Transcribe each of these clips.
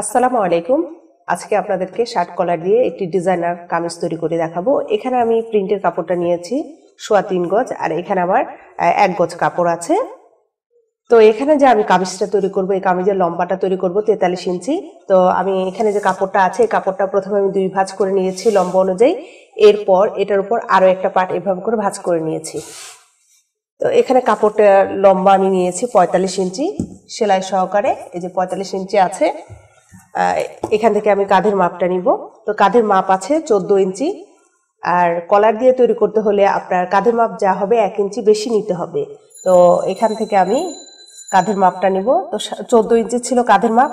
আসসালামু আলাইকুম আজকে আপনাদেরকে শার্ট কলার দিয়ে একটি ডিজাইনার কামিজ তৈরি করে দেখাবো এখানে আমি প্রিন্টের কাপড়টা নিয়েছি সোয়া তিন গজ আর এখানে আমার এক গজ কাপড় আছে তো এখানে যে আমি কামিজটা তৈরি করব এই কামিজের লম্বাটা তৈরি করব তেতাল্লিশ ইঞ্চি তো আমি এখানে যে কাপড়টা আছে এই কাপড়টা প্রথমে আমি দুই ভাঁজ করে নিয়েছি লম্বা অনুযায়ী এরপর এটার উপর আরও একটা পার্ট এভাবে করে ভাঁজ করে নিয়েছি তো এখানে কাপড়টা লম্বা আমি নিয়েছি পঁয়তাল্লিশ ইঞ্চি সেলাই সহকারে এই যে পঁয়তাল্লিশ ইঞ্চি আছে এখান থেকে আমি কাঁধের মাপটা নিব তো কাঁধের মাপ আছে চোদ্দ ইঞ্চি আর কলার দিয়ে তৈরি করতে হলে আপনার কাঁধের মাপ যা হবে এক ইঞ্চি বেশি নিতে হবে তো এখান থেকে আমি কাঁধের মাপটা নিব তো চোদ্দ ইঞ্চি ছিল কাঁধের মাপ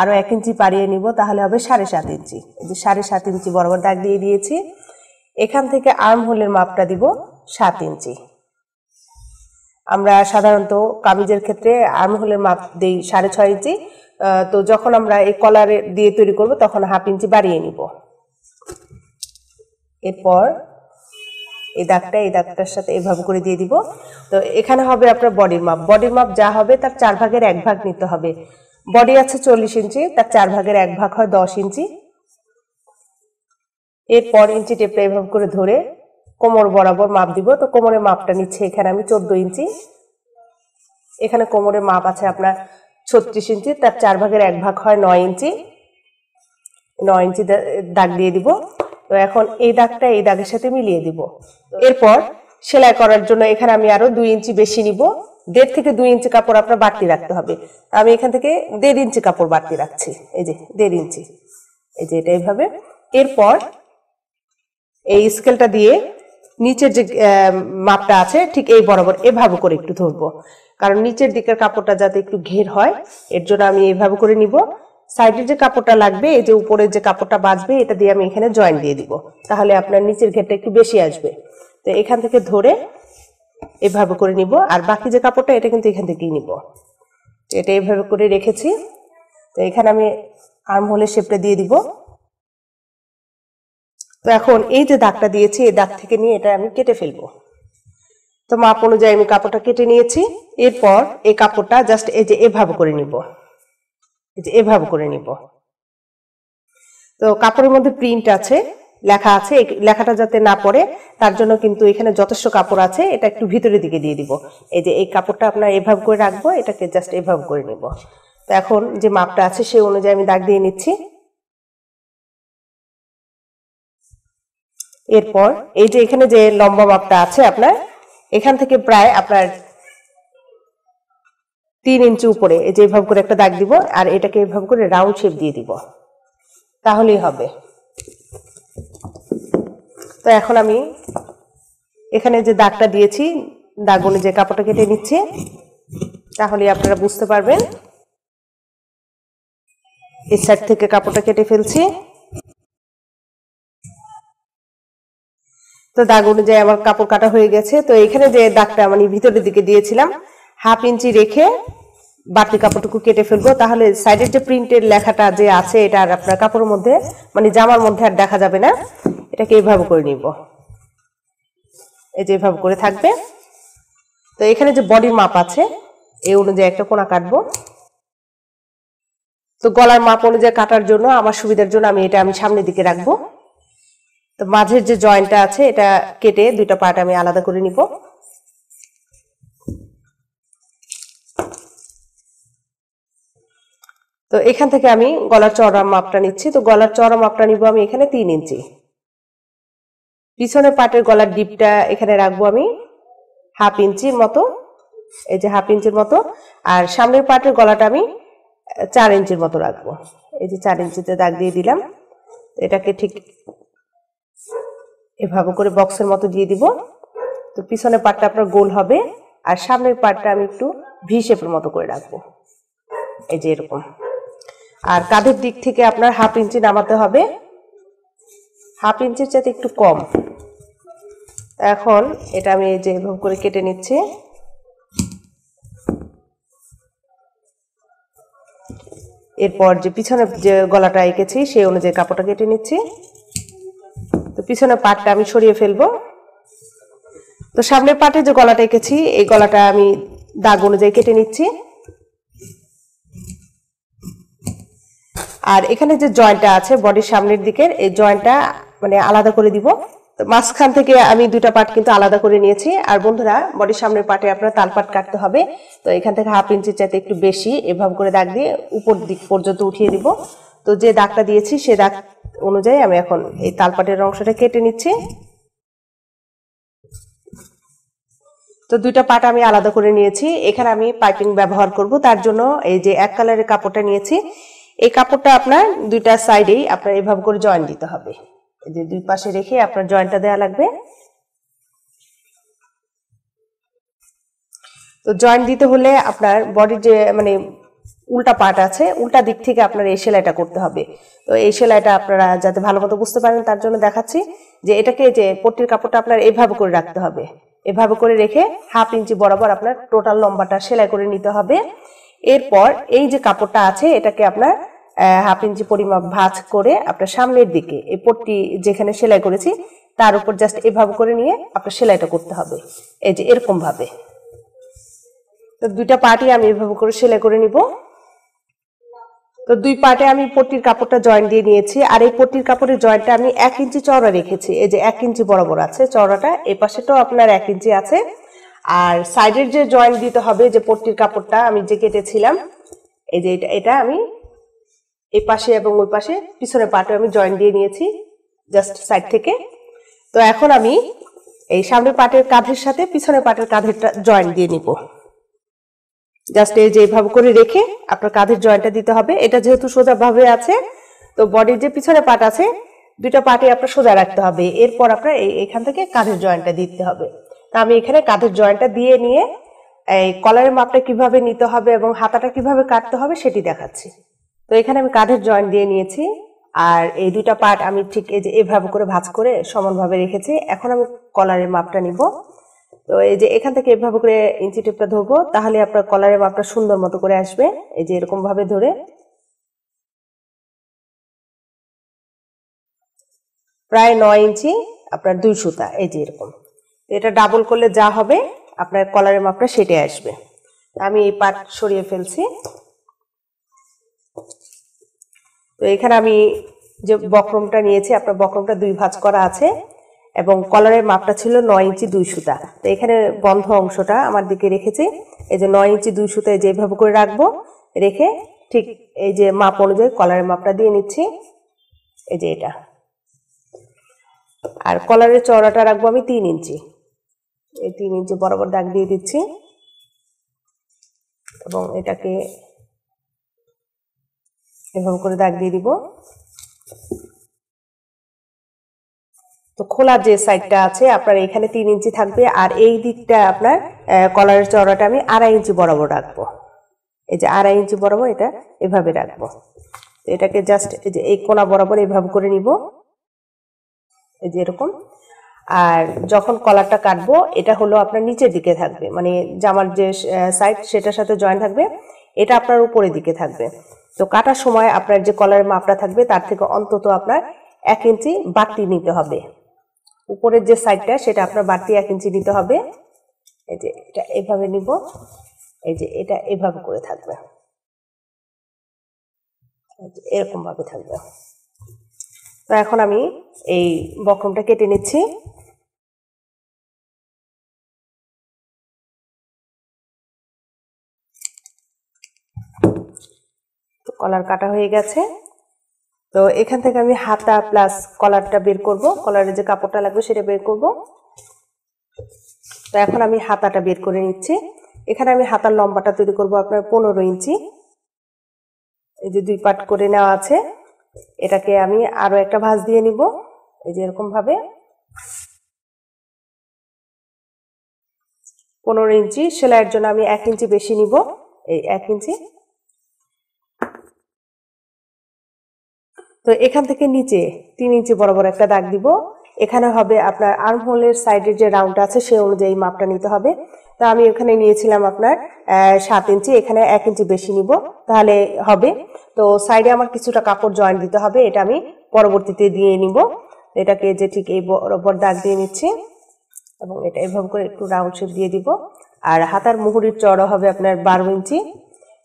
আরও এক ইঞ্চি পাড়িয়ে নিব তাহলে হবে সাড়ে সাত ইঞ্চি এই যে সাড়ে সাত ইঞ্চি বরাবর দাগ দিয়ে দিয়েছি এখান থেকে আর্ম হোলের মাপটা দিব সাত ইঞ্চি আমরা সাধারণত কামিজের ক্ষেত্রে আর্ম হোলের মাপ দিই সাড়ে ছয় ইঞ্চি তো যখন আমরা এই কলার দিয়ে তৈরি করব তখন হাফ ইঞ্চি বাড়িয়ে নিব এরপর এই দাগটা এই দাগটার সাথে এভাবে করে দিয়ে দিব তো এখানে হবে আপনার বডির মাপ বডির মাপ যা হবে তার চার ভাগের এক ভাগ নিতে হবে বডি আছে চল্লিশ ইঞ্চি তার চার ভাগের এক ভাগ হয় দশ ইঞ্চি এরপর ইঞ্চি টেপটা এভাবে করে ধরে কোমর বরাবর মাপ দিব তো কোমরের মাপটা নিচ্ছে এখানে আমি চোদ্দ ইঞ্চি এখানে কোমরের মাপ আছে আপনার ছত্রিশ ইঞ্চি তার চার ভাগের এক ভাগ হয় নয় ইঞ্চি নয় ইঞ্চি দাগ দিয়ে দিব তো এখন এই দাগটা এই দাগের সাথে মিলিয়ে দিব এরপর সেলাই করার জন্য এখানে আমি আরও দুই ইঞ্চি বেশি নিব দেড় থেকে দুই ইঞ্চি কাপড় আপনার বাড়তি রাখতে হবে আমি এখান থেকে দেড় ইঞ্চি কাপড় বাড়তি রাখছি এই যে দেড় ইঞ্চি এই যে এটা এইভাবে এরপর এই স্কেলটা দিয়ে নিচের যে মাপটা আছে ঠিক এই বরাবর এভাবে করে একটু ধরবো কারণ নিচের দিকের কাপড়টা যাতে একটু ঘের হয় এর জন্য আমি এইভাবে করে নিব সাইডের যে কাপড়টা লাগবে এই যে উপরের যে কাপড়টা বাঁচবে এটা দিয়ে আমি এখানে জয়েন দিয়ে দিব তাহলে আপনার নিচের ঘেরটা একটু বেশি আসবে তো এখান থেকে ধরে এভাবে করে নিব আর বাকি যে কাপড়টা এটা কিন্তু এখান থেকেই নিব এটা এভাবে করে রেখেছি তো এখানে আমি আর্ম হোলের শেপটা দিয়ে দিব তো এখন এই যে দাগটা দিয়েছি এই দাগ থেকে নিয়ে এটা আমি কেটে ফেলবো তো মাপ অনুযায়ী আমি কাপড়টা কেটে নিয়েছি এরপর এই কাপড়টা জাস্ট এই যে এভাবে করে নিব এই যে এভাবে করে নিব তো কাপড়ের মধ্যে প্রিন্ট আছে লেখা আছে লেখাটা যাতে না পড়ে তার জন্য কিন্তু এখানে যথেষ্ট কাপড় আছে এটা একটু ভিতরের দিকে দিয়ে দিব এই যে এই কাপড়টা আপনার এভাবে করে রাখবো এটাকে জাস্ট এভাবে করে নিব তো এখন যে মাপটা আছে সেই অনুযায়ী আমি দাগ দিয়ে নিচ্ছি এরপর এই যে এখানে যে লম্বা মাপটা আছে আপনার এখান থেকে প্রায় আপনার তিন ইঞ্চি উপরে এই যে এভাবে করে একটা দাগ দিব আর এটাকে এভাবে করে রাউন্ড শেপ দিয়ে দিব তাহলেই হবে তো এখন আমি এখানে যে দাগটা দিয়েছি দাগ যে কাপড়টা কেটে নিচ্ছে তাহলে আপনারা বুঝতে পারবেন এর সাইড থেকে কাপড়টা কেটে ফেলছি তো দাগ অনুযায়ী আমার কাপড় কাটা হয়ে গেছে তো এখানে যে দাগটা মানে ভিতরের দিকে দিয়েছিলাম হাফ ইঞ্চি রেখে বাড়তি কাপড়টুকু কেটে ফেলবো তাহলে সাইডের যে প্রিন্টের লেখাটা যে আছে এটা আর আপনার কাপড়ের মধ্যে মানে জামার মধ্যে আর দেখা যাবে না এটাকে এইভাবে করে নিব এই যে এভাবে করে থাকবে তো এখানে যে বডির মাপ আছে এই অনুযায়ী একটা কোনা কাটবো তো গলার মাপ অনুযায়ী কাটার জন্য আমার সুবিধার জন্য আমি এটা আমি সামনের দিকে রাখবো তো মাঝের যে জয়েন্টটা আছে এটা কেটে দুইটা পার্ট আমি আলাদা করে নিব তো এখান থেকে আমি গলার চড়া মাপটা নিচ্ছি তো গলার চড়া মাপটা নিব আমি এখানে তিন ইঞ্চি পিছনের পাটের গলার ডিপটা এখানে রাখবো আমি হাফ ইঞ্চির মতো এই যে হাফ ইঞ্চির মতো আর সামনের পাটের গলাটা আমি চার ইঞ্চির মতো রাখবো এই যে চার ইঞ্চিতে দাগ দিয়ে দিলাম এটাকে ঠিক এভাবে করে বক্সের মতো দিয়ে দিব তো পিছনের পাটটা আপনার গোল হবে আর সামনের পাটটা আমি একটু ভি শেপের মতো করে রাখবো এই যে এরকম আর কাঁধের দিক থেকে আপনার হাফ ইঞ্চি নামাতে হবে হাফ ইঞ্চির চাইতে একটু কম এখন এটা আমি যে এভাবে করে কেটে নিচ্ছি এরপর যে পিছনে যে গলাটা এঁকেছি সেই অনুযায়ী কাপড়টা কেটে নিচ্ছি পিছনের পাটটা আমি সরিয়ে ফেলবো তো সামনের পাটে যে গলাটা এঁকেছি এই গলাটা আমি দাগ অনুযায়ী কেটে নিচ্ছি আর এখানে যে জয়েন্টটা আছে বডির সামনের দিকের এই জয়েন্টটা মানে আলাদা করে দিব মাঝখান থেকে আমি দুইটা পার্ট কিন্তু আলাদা করে নিয়েছি আর বন্ধুরা বডির সামনের পার্টে আপনার তালপাট কাটতে হবে তো এখান থেকে হাফ ইঞ্চির চাইতে একটু বেশি এভাবে করে দাগ দিয়ে উপর দিক পর্যন্ত উঠিয়ে দিব তো যে দাগটা দিয়েছি সে দাগ অনুযায়ী আমি এখন এই তালপাটের অংশটা কেটে নিচ্ছি তো দুইটা পাট আমি আলাদা করে নিয়েছি এখানে আমি পাইপিং ব্যবহার করব তার জন্য এই যে এক কালারের কাপড়টা নিয়েছি এই কাপড়টা আপনার দুইটা সাইডেই আপনার এভাবে করে জয়েন্ট দিতে হবে এই যে দুই পাশে রেখে আপনার জয়েন্টটা দেওয়া লাগবে তো জয়েন্ট দিতে হলে আপনার বডির যে মানে উল্টা পার্ট আছে উল্টা দিক থেকে আপনার এই সেলাইটা করতে হবে তো এই সেলাইটা আপনারা যাতে ভালো মতো বুঝতে পারেন তার জন্য দেখাচ্ছি যে এটাকে যে পট্টির কাপড়টা আপনার এভাবে করে রাখতে হবে এভাবে করে রেখে হাফ ইঞ্চি বরাবর আপনার টোটাল লম্বাটা সেলাই করে নিতে হবে এরপর এই যে কাপড়টা আছে এটাকে আপনার হাফ ইঞ্চি পরিমাপ ভাঁজ করে আপনার সামনের দিকে এই পট্টি যেখানে সেলাই করেছি তার উপর জাস্ট এভাবে করে নিয়ে আপনার সেলাইটা করতে হবে এই যে এরকমভাবে তো দুইটা পার্টি আমি এভাবে করে সেলাই করে নিব তো দুই পার্টে আমি পট্টির কাপড়টা জয়েন দিয়ে নিয়েছি আর এই পট্টির কাপড়ের জয়েন্টটা আমি এক ইঞ্চি চওড়া রেখেছি এই যে এক ইঞ্চি বরাবর আছে চওড়াটা এ পাশেটাও আপনার এক ইঞ্চি আছে আর সাইডের যে জয়েন্ট দিতে হবে যে পট্টির কাপড়টা আমি যে কেটেছিলাম এই যে এটা এটা আমি এ পাশে এবং ওই পাশে পিছনের পার্টে আমি জয়েন্ট দিয়ে নিয়েছি জাস্ট সাইড থেকে তো এখন আমি এই সামনের পাটের কাঁধের সাথে পিছনের পাটের কাঁধেরটা জয়েন্ট দিয়ে নিব জাস্ট এই যে এইভাবে করে রেখে আপনার কাঁধের জয়েন্টটা দিতে হবে এটা যেহেতু সোজাভাবে আছে তো বডির যে পিছনে পাট আছে দুইটা পার্টি আপনার সোজা রাখতে হবে এরপর আপনার এখান থেকে কাঁধের জয়েন্টটা দিতে হবে তো আমি এখানে কাঁধের জয়েন্টটা দিয়ে নিয়ে এই কলারের মাপটা কিভাবে নিতে হবে এবং হাতাটা কিভাবে কাটতে হবে সেটি দেখাচ্ছি তো এখানে আমি কাঁধের জয়েন্ট দিয়ে নিয়েছি আর এই দুইটা পার্ট আমি ঠিক এই যে এভাবে করে ভাঁজ করে সমানভাবে রেখেছি এখন আমি কলারের মাপটা নিব তো এই যে এখান থেকে এভাবে করে ইঞ্চি টেপটা ধরবো তাহলে আপনার কলারে মাপটা সুন্দর মতো করে আসবে এই যে এরকম ভাবে ধরে প্রায় নয় ইঞ্চি আপনার দুই সুতা এই যে এরকম এটা ডাবল করলে যা হবে আপনার কলারের মাপটা সেটে আসবে আমি এই পাট সরিয়ে ফেলছি তো এখানে আমি যে বক্রমটা নিয়েছি আপনার বক্রমটা দুই ভাঁজ করা আছে এবং কলারের মাপটা ছিল নয় ইঞ্চি দুই সুতা তো এখানে বন্ধ অংশটা আমার দিকে রেখেছি এই যে নয় ইঞ্চি দুই সুতায় যেভাবে করে রাখবো রেখে ঠিক এই যে মাপ অনুযায়ী কলারের মাপটা দিয়ে নিচ্ছি এই যে এটা আর কলারের চড়াটা রাখবো আমি তিন ইঞ্চি এই তিন ইঞ্চি বরাবর দাগ দিয়ে দিচ্ছি এবং এটাকে এভাবে করে দাগ দিয়ে দিব তো যে সাইডটা আছে আপনার এখানে তিন ইঞ্চি থাকবে আর এই দিকটা আপনার কলারের চড়াটা আমি আড়াই ইঞ্চি বরাবর রাখবো এই যে আড়াই ইঞ্চি বরাবর এটা এভাবে রাখবো এটাকে জাস্ট এই যে এই কোনা বরাবর এভাবে করে নিব এই যে এরকম আর যখন কলারটা কাটবো এটা হলো আপনার নিচের দিকে থাকবে মানে জামার যে সাইড সেটার সাথে জয়েন থাকবে এটা আপনার উপরের দিকে থাকবে তো কাটার সময় আপনার যে কলারের মাপটা থাকবে তার থেকে অন্তত আপনার এক ইঞ্চি বাড়তি নিতে হবে উপরের যে সাইডটা সেটা আপনার বাড়তি এক ইঞ্চি নিতে হবে এই যে এটা এভাবে নিব এই যে এটা এভাবে করে থাকবে এরকমভাবে থাকবে তো এখন আমি এই বক্রমটা কেটে নিচ্ছি কলার কাটা হয়ে গেছে তো এখান থেকে আমি হাতা প্লাস কলারটা বের করব কলারের যে কাপড়টা লাগবে সেটা বের করব তো এখন আমি হাতাটা বের করে নিচ্ছি এখানে আমি হাতার লম্বাটা তৈরি করব আপনার পনেরো ইঞ্চি এই যে দুই পাট করে নেওয়া আছে এটাকে আমি আরও একটা ভাঁজ দিয়ে নিব এই যে এরকমভাবে পনেরো ইঞ্চি সেলাইয়ের জন্য আমি এক ইঞ্চি বেশি নিব এই এক ইঞ্চি তো এখান থেকে নিচে তিন ইঞ্চি বরাবর একটা দাগ দিব এখানে হবে আপনার হোলের সাইডের যে রাউন্ড আছে সে অনুযায়ী মাপটা নিতে হবে তো আমি ওখানে নিয়েছিলাম আপনার সাত ইঞ্চি এখানে এক ইঞ্চি বেশি নিব তাহলে হবে তো সাইডে আমার কিছুটা কাপড় জয়েন্ট দিতে হবে এটা আমি পরবর্তীতে দিয়ে নিব এটাকে যে ঠিক এই বরাবর দাগ দিয়ে নিচ্ছি এবং এটা এভাবে করে একটু রাউন্ড শেপ দিয়ে দিব আর হাতার মুহুরির চড়ো হবে আপনার বারো ইঞ্চি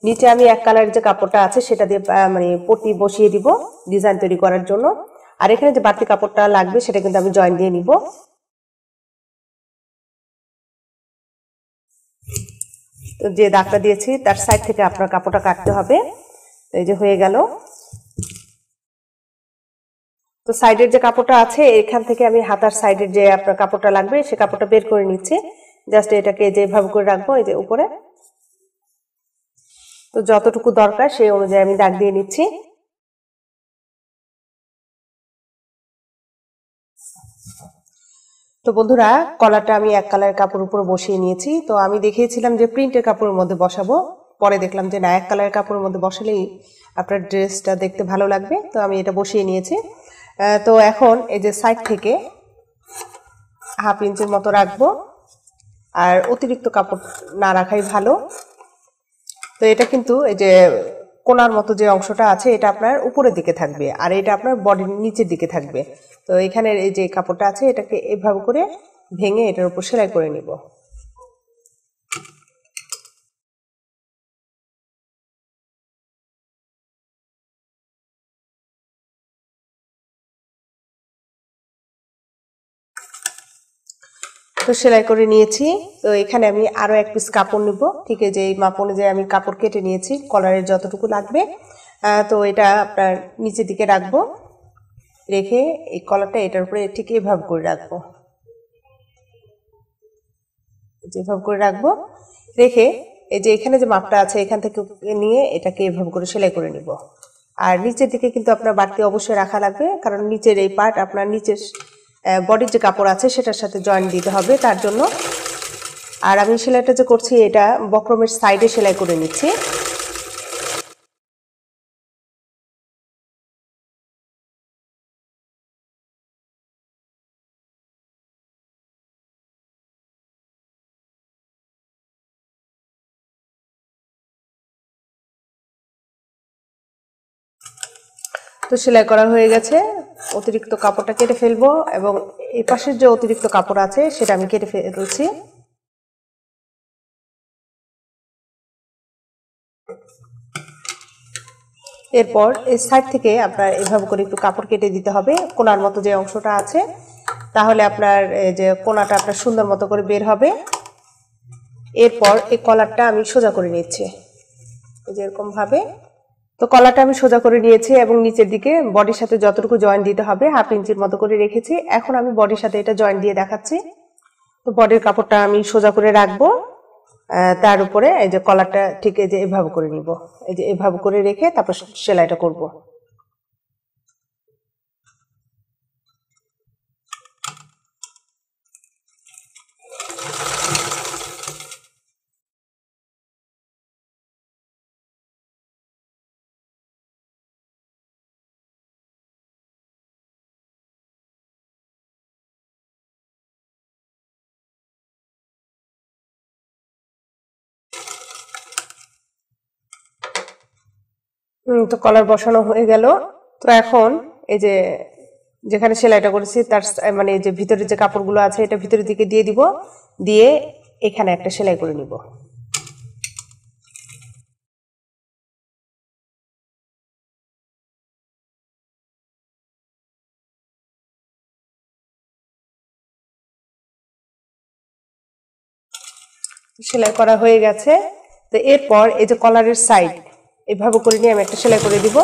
নিচে আমি এক কালারের যে কাপড়টা আছে সেটা দিয়ে মানে পটি বসিয়ে দিব ডিজাইন তৈরি করার জন্য আর এখানে যে বাড়তি কাপড়টা লাগবে সেটা কিন্তু আমি জয়েন দিয়ে নিব তো যে দাগটা দিয়েছি তার সাইড থেকে আপনার কাপড়টা কাটতে হবে এই যে হয়ে গেল তো সাইডের যে কাপড়টা আছে এখান থেকে আমি হাতার সাইডের যে আপনার কাপড়টা লাগবে সে কাপড়টা বের করে নিচ্ছি জাস্ট এটাকে যেভাবে করে রাখবো এই যে উপরে তো যতটুকু দরকার সেই অনুযায়ী আমি দাগ দিয়ে নিচ্ছি তো বন্ধুরা কলারটা আমি এক কালারের কাপড় উপর বসিয়ে নিয়েছি তো আমি দেখিয়েছিলাম যে প্রিন্টের কাপড়ের মধ্যে বসাবো পরে দেখলাম যে না এক কালারের কাপড়ের মধ্যে বসালেই আপনার ড্রেসটা দেখতে ভালো লাগবে তো আমি এটা বসিয়ে নিয়েছি তো এখন এই যে সাইড থেকে হাফ ইঞ্চের মতো রাখবো আর অতিরিক্ত কাপড় না রাখাই ভালো তো এটা কিন্তু এই যে কোনার মতো যে অংশটা আছে এটা আপনার উপরের দিকে থাকবে আর এটা আপনার বডির নিচের দিকে থাকবে তো এখানের এই যে কাপড়টা আছে এটাকে এভাবে করে ভেঙে এটার উপর সেলাই করে নিব তো সেলাই করে নিয়েছি তো এখানে আমি আরও এক পিস কাপড় নিব ঠিক আছে যে এই মাপ অনুযায়ী আমি কাপড় কেটে নিয়েছি কলারের যতটুকু লাগবে তো এটা আপনার নিচের দিকে রাখবো রেখে এই কলারটা এটার উপরে ঠিক এভাবে করে রাখবো এভাবে করে রাখবো রেখে এই যে এখানে যে মাপটা আছে এখান থেকে নিয়ে এটাকে এভাবে করে সেলাই করে নিব আর নিচের দিকে কিন্তু আপনার বাড়তি অবশ্যই রাখা লাগবে কারণ নিচের এই পার্ট আপনার নিচের বডির যে কাপড় আছে সেটার সাথে জয়েন্ট দিতে হবে তার জন্য আর আমি সেলাইটা যে করছি এটা বক্রমের সাইডে সেলাই করে নিচ্ছি তো সেলাই করা হয়ে গেছে অতিরিক্ত কাপড়টা কেটে ফেলবো এবং এ পাশের যে অতিরিক্ত কাপড় আছে সেটা আমি কেটে ফেলছি এরপর এই সাইড থেকে আপনার এভাবে করে একটু কাপড় কেটে দিতে হবে কোনার মতো যে অংশটা আছে তাহলে আপনার যে কোনাটা আপনার সুন্দর মতো করে বের হবে এরপর এই কলারটা আমি সোজা করে নিচ্ছি যেরকমভাবে তো কলাটা আমি সোজা করে নিয়েছি এবং নিচের দিকে বডির সাথে যতটুকু জয়েন্ট দিতে হবে হাফ ইঞ্চির মতো করে রেখেছি এখন আমি বডির সাথে এটা জয়েন দিয়ে দেখাচ্ছি তো বডির কাপড়টা আমি সোজা করে রাখবো তার উপরে এই যে কলারটা ঠিক এই যে এভাবে করে নিব এই যে এভাবে করে রেখে তারপর সেলাইটা করবো তো কলার বসানো হয়ে গেল তো এখন এই যে যেখানে সেলাইটা করেছি তার মানে যে ভিতরে যে কাপড়গুলো আছে এটা ভিতরের দিকে দিয়ে দিব দিয়ে এখানে একটা সেলাই করে নিব সেলাই করা হয়ে গেছে তো এরপর এই যে কলারের সাইড এভাবে করে নিয়ে আমি একটা সেলাই করে দিব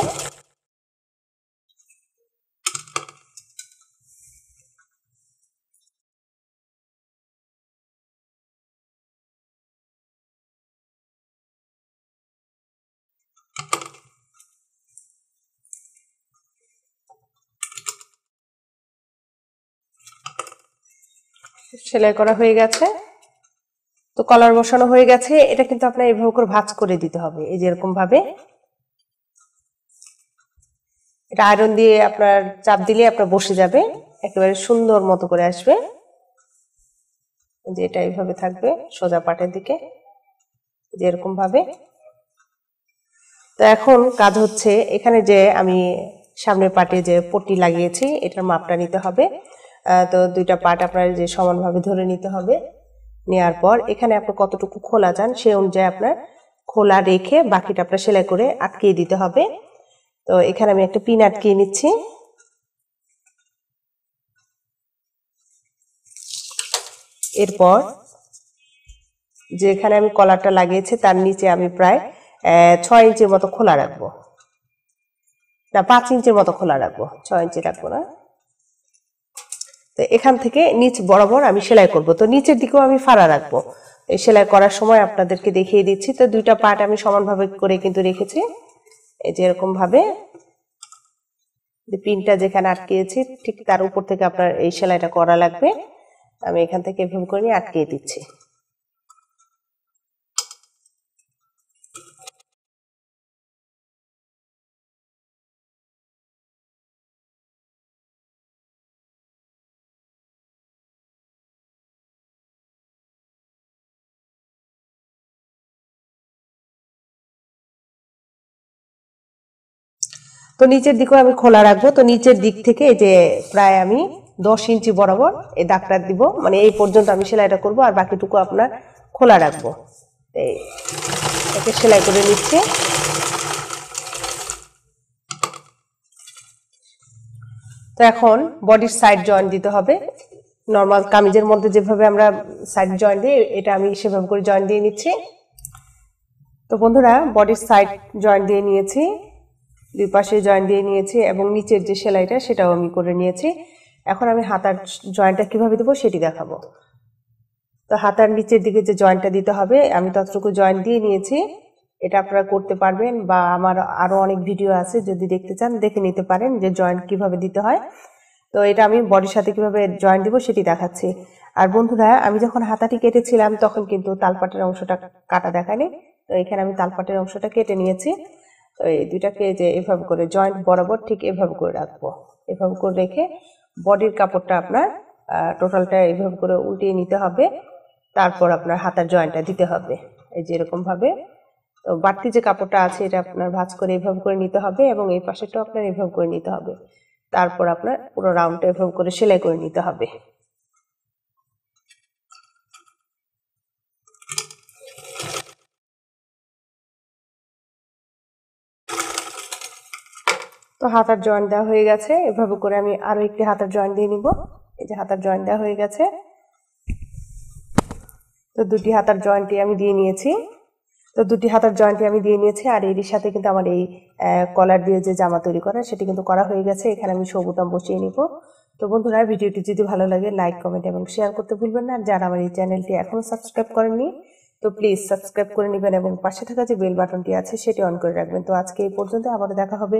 সেলাই করা হয়ে গেছে তো কলার বসানো হয়ে গেছে এটা কিন্তু আপনার এভাবে করে ভাজ করে দিতে হবে এই যে এরকম ভাবে এটা আয়রন দিয়ে আপনার চাপ দিলে আপনার বসে যাবে একেবারে সুন্দর মতো করে আসবে যে এটা এইভাবে থাকবে সোজা পাটের দিকে যে এরকম ভাবে তো এখন কাজ হচ্ছে এখানে যে আমি সামনের পাটে যে পটি লাগিয়েছি এটার মাপটা নিতে হবে তো দুইটা পাট আপনার যে সমানভাবে ধরে নিতে হবে নেওয়ার পর এখানে আপনার কতটুকু খোলা যান সে অনুযায়ী আপনার খোলা রেখে বাকিটা আপনার সেলাই করে আটকিয়ে দিতে হবে তো এখানে আমি একটা পিন আটকিয়ে নিচ্ছি এরপর যেখানে আমি কলারটা লাগিয়েছি তার নিচে আমি প্রায় ছয় ইঞ্চির মতো খোলা রাখবো না পাঁচ ইঞ্চির মতো খোলা রাখবো ছয় ইঞ্চি রাখবো না তো এখান থেকে নিচ বরাবর আমি সেলাই করব তো নিচের দিকেও আমি ফাড়া রাখবো এই সেলাই করার সময় আপনাদেরকে দেখিয়ে দিচ্ছি তো দুইটা পার্ট আমি সমানভাবে করে কিন্তু রেখেছি এই যে এরকম ভাবে পিনটা যেখানে আটকিয়েছি ঠিক তার উপর থেকে আপনার এই সেলাইটা করা লাগবে আমি এখান থেকে এভাবে করে নিয়ে আটকিয়ে দিচ্ছি তো নিচের দিকেও আমি খোলা রাখবো তো নিচের দিক থেকে এই যে প্রায় আমি দশ ইঞ্চি বরাবর এই দাগটা দিব মানে এই পর্যন্ত আমি সেলাইটা করব আর বাকিটুকু আপনার খোলা রাখবো এই একে সেলাই করে নিচ্ছে তো এখন বডির সাইড জয়েন্ট দিতে হবে নর্মাল কামিজের মধ্যে যেভাবে আমরা সাইড জয়েন্ট দিই এটা আমি সেভাবে করে জয়েন্ট দিয়ে নিচ্ছি তো বন্ধুরা বডির সাইড জয়েন্ট দিয়ে নিয়েছি দুই পাশে জয়েন্ট দিয়ে নিয়েছি এবং নিচের যে সেলাইটা সেটাও আমি করে নিয়েছি এখন আমি হাতার জয়েন্টটা কীভাবে দেবো সেটি দেখাবো তো হাতার নিচের দিকে যে জয়েন্টটা দিতে হবে আমি ততটুকু জয়েন্ট দিয়ে নিয়েছি এটা আপনারা করতে পারবেন বা আমার আরও অনেক ভিডিও আছে যদি দেখতে চান দেখে নিতে পারেন যে জয়েন্ট কিভাবে দিতে হয় তো এটা আমি বডির সাথে কিভাবে জয়েন্ট দিব সেটি দেখাচ্ছি আর বন্ধুরা আমি যখন হাতাটি কেটেছিলাম তখন কিন্তু তালপাটের অংশটা কাটা দেখায়নি তো এখানে আমি তালপাটের অংশটা কেটে নিয়েছি এই দুইটাকে যে এভাবে করে জয়েন্ট বরাবর ঠিক এভাবে করে রাখবো এভাবে করে রেখে বডির কাপড়টা আপনার টোটালটা এভাবে করে উল্টিয়ে নিতে হবে তারপর আপনার হাতের জয়েন্টটা দিতে হবে এই যে তো বাড়তি যে কাপড়টা আছে এটা আপনার ভাঁজ করে এভাবে করে নিতে হবে এবং এই পাশেটাও আপনার এভাবে করে নিতে হবে তারপর আপনার পুরো রাউন্ডটা এভাবে করে সেলাই করে নিতে হবে তো হাতার জয়েন্ট দেওয়া হয়ে গেছে এভাবে করে আমি আরও একটি হাতার জয়েন্ট দিয়ে নিব এই যে হাতার জয়েন্ট দেওয়া হয়ে গেছে তো দুটি হাতার জয়েন্টই আমি দিয়ে নিয়েছি তো দুটি হাতার জয়েন্টই আমি দিয়ে নিয়েছি আর এর সাথে কিন্তু আমার এই কলার দিয়ে যে জামা তৈরি করা সেটি কিন্তু করা হয়ে গেছে এখানে আমি সবুতাম বসিয়ে নিব তো বন্ধুরা ভিডিওটি যদি ভালো লাগে লাইক কমেন্ট এবং শেয়ার করতে ভুলবেন না যারা আমার এই চ্যানেলটি এখনও সাবস্ক্রাইব করেননি তো প্লিজ সাবস্ক্রাইব করে নেবেন এবং পাশে থাকা যে বেল বাটনটি আছে সেটি অন করে রাখবেন তো আজকে এই পর্যন্ত আবারও দেখা হবে